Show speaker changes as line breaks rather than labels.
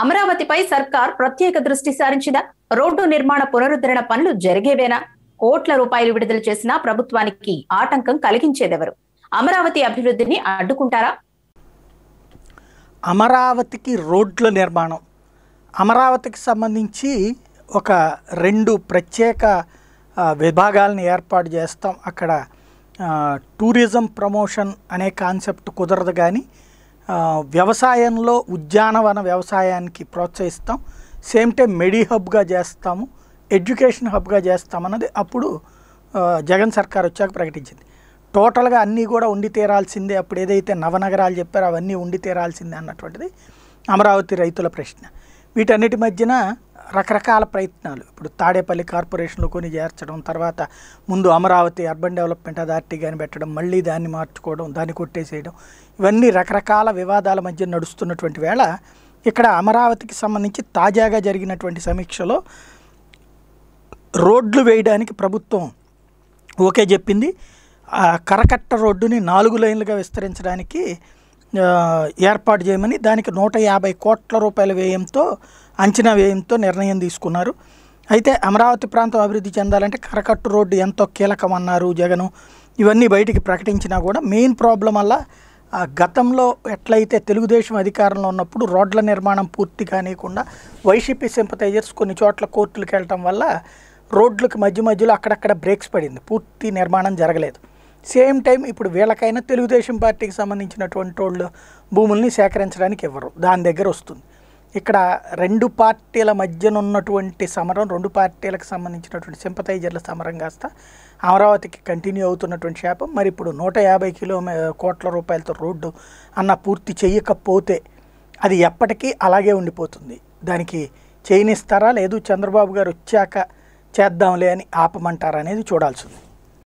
అమరావతిపై సర్కార్ ప్రత్యేక దృష్టి సారించిందా రోడ్డు నిర్మాణ పునరుద్ధరణ పనులు జరిగేవేనా కోట్ల రూపాయలు విడుదల చేసినా ప్రభుత్వానికి ఆటంకం కలిగించేదెవరు అమరావతి అభివృద్ధిని అడ్డుకుంటారా
అమరావతికి రోడ్ల నిర్మాణం అమరావతికి సంబంధించి ఒక రెండు ప్రత్యేక విభాగాలను ఏర్పాటు చేస్తాం అక్కడ టూరిజం ప్రమోషన్ అనే కాన్సెప్ట్ కుదరదు కానీ వ్యవసాయంలో ఉద్యానవన వ్యవసాయానికి ప్రోత్సహిస్తాం సేమ్ టైం మెడి హబ్గా చేస్తాము ఎడ్యుకేషన్ హబ్గా చేస్తామన్నది అప్పుడు జగన్ సర్కార్ వచ్చాక ప్రకటించింది టోటల్గా అన్నీ కూడా ఉండి తీరాల్సిందే అప్పుడు ఏదైతే నవనగరాలు చెప్పారో అవన్నీ ఉండి తీరాల్సిందే అన్నటువంటిది అమరావతి రైతుల ప్రశ్న వీటన్నిటి మధ్యన రకరకాల ప్రయత్నాలు ఇప్పుడు తాడేపల్లి కార్పొరేషన్లో కొని చేర్చడం తర్వాత ముందు అమరావతి అర్బన్ డెవలప్మెంట్ అథారిటీ కానీ పెట్టడం మళ్ళీ దాన్ని మార్చుకోవడం దాన్ని కొట్టేసేయడం ఇవన్నీ రకరకాల వివాదాల మధ్య నడుస్తున్నటువంటి వేళ ఇక్కడ అమరావతికి సంబంధించి తాజాగా జరిగినటువంటి సమీక్షలో రోడ్లు వేయడానికి ప్రభుత్వం ఓకే చెప్పింది కరకట్ట రోడ్డుని నాలుగు లైన్లుగా విస్తరించడానికి ఏర్పాటు చేయమని దానికి నూట యాభై కోట్ల రూపాయల వ్యయంతో అంచనా వ్యయంతో నిర్ణయం తీసుకున్నారు అయితే అమరావతి ప్రాంతం అభివృద్ధి చెందాలంటే కరకట్టు రోడ్డు ఎంతో కీలకమన్నారు జగను ఇవన్నీ బయటికి ప్రకటించినా కూడా మెయిన్ ప్రాబ్లం వల్ల గతంలో ఎట్లయితే తెలుగుదేశం అధికారంలో ఉన్నప్పుడు రోడ్ల నిర్మాణం పూర్తి కానియకుండా వైసీపీ సింపతైజర్స్ కొన్ని చోట్ల కోర్టులకు వెళ్ళటం వల్ల రోడ్లకు మధ్య మధ్యలో అక్కడక్కడ బ్రేక్స్ పడింది పూర్తి నిర్మాణం జరగలేదు సేమ్ టైం ఇప్పుడు వీళ్ళకైనా తెలుగుదేశం పార్టీకి సంబంధించినటువంటి వాళ్ళు భూముల్ని సేకరించడానికి ఇవ్వరు దాని దగ్గర వస్తుంది ఇక్కడ రెండు పార్టీల మధ్యన ఉన్నటువంటి సమరం రెండు పార్టీలకు సంబంధించినటువంటి సింపతైజర్ల సమరం కాస్త అమరావతికి కంటిన్యూ అవుతున్నటువంటి శాపం మరి ఇప్పుడు నూట యాభై కిలోమీ కోట్ల రూపాయలతో రోడ్డు అన్న పూర్తి చేయకపోతే అది ఎప్పటికీ అలాగే ఉండిపోతుంది దానికి చేయనిస్తారా లేదు చంద్రబాబు గారు వచ్చాక చేద్దాంలే అని ఆపమంటారా అనేది చూడాల్సింది